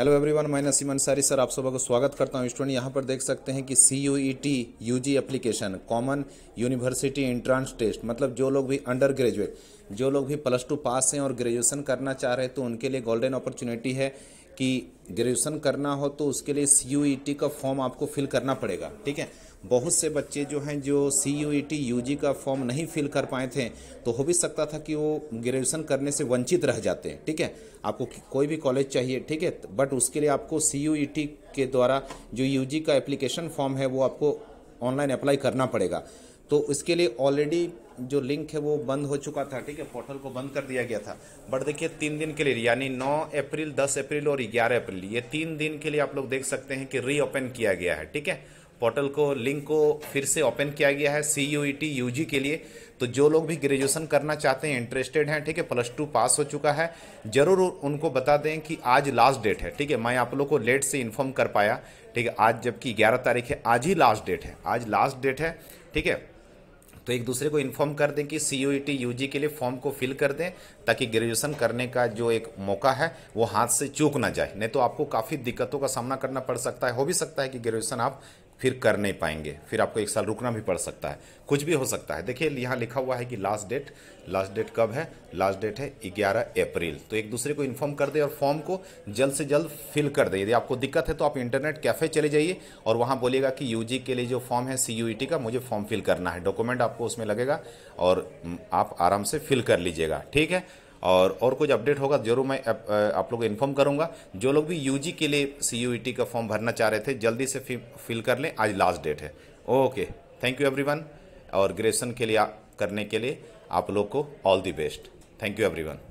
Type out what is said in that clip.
hello everyone मैं Naseem Ansari sir आप सबका स्वागत करता हूं स्टूडेंट यहां पर देख सकते हैं कि C U E T U G application common university entrance test मतलब जो लोग भी अंडर ग्रेजुएट जो लोग भी प्लस टू पास हैं और ग्रेजुएशन करना चाह रहे हैं तो उनके लिए गोल्डन अपॉर्चुनिटी है कि ग्रेजुएशन करना हो तो उसके लिए सी e का फॉर्म आपको फिल करना पड़ेगा ठीक है बहुत से बच्चे जो हैं जो C U E T U G का फॉर्म नहीं फिल कर पाए थे तो हो भी सकता था कि वो ग्रेजुएशन करने से वंचित रह जाते हैं ठीक है आपको कोई भी कॉलेज चाहिए ठीक है बट उसके लिए आपको सी यू ई टी के द्वारा जो यू जी का एप्लीकेशन फॉर्म है वो आपको ऑनलाइन अप्लाई करना पड़ेगा तो उसके लिए ऑलरेडी जो लिंक है वो बंद हो चुका था ठीक है पोर्टल को बंद कर दिया गया था बट देखिए तीन दिन के लिए यानी 9 अप्रैल 10 अप्रैल और 11 अप्रैल ये तीन दिन के लिए आप लोग देख सकते हैं कि रीओपन किया गया है ठीक है पोर्टल को लिंक को फिर से ओपन किया गया है C U T U G के लिए तो जो लोग भी ग्रेजुएशन करना चाहते हैं इंटरेस्टेड हैं ठीक है प्लस टू पास हो चुका है ज़रूर उनको बता दें कि आज लास्ट डेट है ठीक है मैं आप लोग को लेट से इन्फॉर्म कर पाया ठीक है आज जबकि ग्यारह तारीख है आज ही लास्ट डेट है आज लास्ट डेट है ठीक है तो एक दूसरे को इन्फॉर्म कर दें कि सी यू यूजी के लिए फॉर्म को फिल कर दें ताकि ग्रेजुएशन करने का जो एक मौका है वो हाथ से चूक ना जाए नहीं तो आपको काफ़ी दिक्कतों का सामना करना पड़ सकता है हो भी सकता है कि ग्रेजुएशन आप फिर कर नहीं पाएंगे फिर आपको एक साल रुकना भी पड़ सकता है कुछ भी हो सकता है देखिए यहाँ लिखा हुआ है कि लास्ट डेट लास्ट डेट कब है लास्ट डेट है 11 अप्रैल तो एक दूसरे को इन्फॉर्म कर दे और फॉर्म को जल्द से जल्द फिल कर दे यदि आपको दिक्कत है तो आप इंटरनेट कैफ़े चले जाइए और वहाँ बोलेगा कि यू के लिए जो फॉर्म है सी e का मुझे फॉर्म फिल करना है डॉक्यूमेंट आपको उसमें लगेगा और आप आराम से फिल कर लीजिएगा ठीक है और और कुछ अपडेट होगा जरूर मैं आप, आप लोग को इन्फॉर्म करूंगा जो लोग भी यूजी के लिए सीयूईटी e का फॉर्म भरना चाह रहे थे जल्दी से फिल कर लें आज लास्ट डेट है ओके थैंक यू एवरीवन और ग्रेजुएसन के लिए करने के लिए आप लोग को all the best thank you everyone